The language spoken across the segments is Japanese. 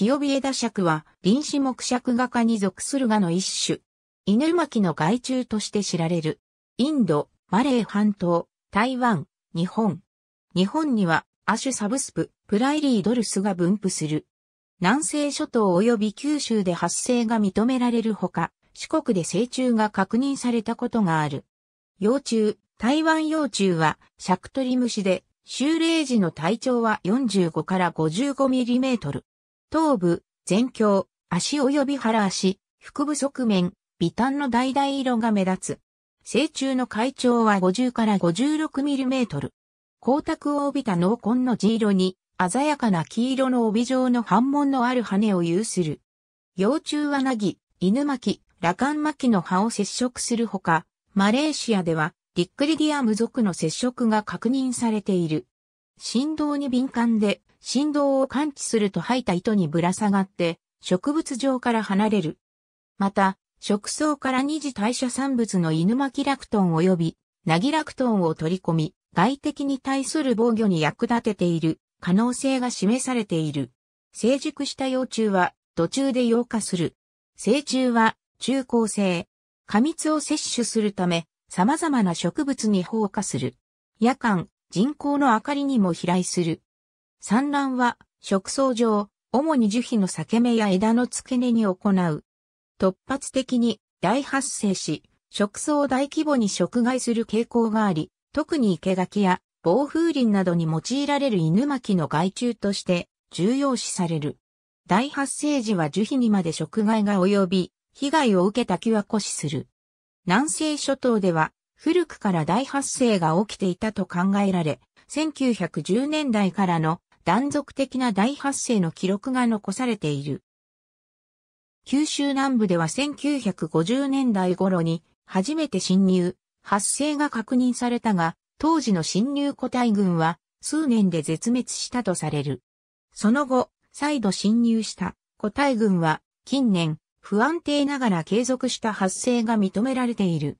清美枝尺は、臨死木尺画家に属する画の一種。犬巻の害虫として知られる。インド、マレー半島、台湾、日本。日本には、アシュサブスプ、プライリードルスが分布する。南西諸島及び九州で発生が認められるほか、四国で成虫が確認されたことがある。幼虫、台湾幼虫は、シャクトリムシで、修霊時の体長は45から55ミリメートル。頭部、前胸、足及び腹足、腹部側面、微端の橙色が目立つ。成虫の海長は50から56ミリメートル。光沢を帯びた濃紺の地色に、鮮やかな黄色の帯状の反紋のある羽を有する。幼虫はなぎ、犬巻、羅漢巻の葉を接触するほか、マレーシアでは、リックリディアム属の接触が確認されている。振動に敏感で、振動を感知すると吐いた糸にぶら下がって植物上から離れる。また、食草から二次代謝産物の犬巻ラクトン及びナギラクトンを取り込み、外敵に対する防御に役立てている可能性が示されている。成熟した幼虫は途中で溶化する。成虫は中高生。過密を摂取するため様々な植物に放火する。夜間、人工の明かりにも飛来する。産卵は、食草上、主に樹皮の裂け目や枝の付け根に行う。突発的に大発生し、食草を大規模に食害する傾向があり、特に生垣や防風林などに用いられる犬巻の害虫として重要視される。大発生時は樹皮にまで食害が及び、被害を受けた木は枯死する。南西諸島では古くから大発生が起きていたと考えられ、1910年代からの断続的な大発生の記録が残されている。九州南部では1950年代頃に初めて侵入、発生が確認されたが、当時の侵入個体群は数年で絶滅したとされる。その後、再度侵入した個体群は近年不安定ながら継続した発生が認められている。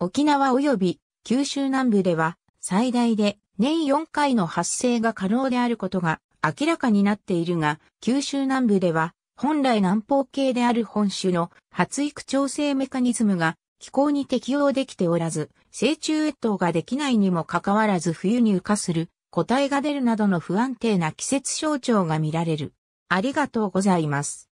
沖縄及び九州南部では最大で年4回の発生が可能であることが明らかになっているが、九州南部では本来南方系である本種の発育調整メカニズムが気候に適応できておらず、成虫越冬ができないにもかかわらず冬に羽化する個体が出るなどの不安定な季節象徴が見られる。ありがとうございます。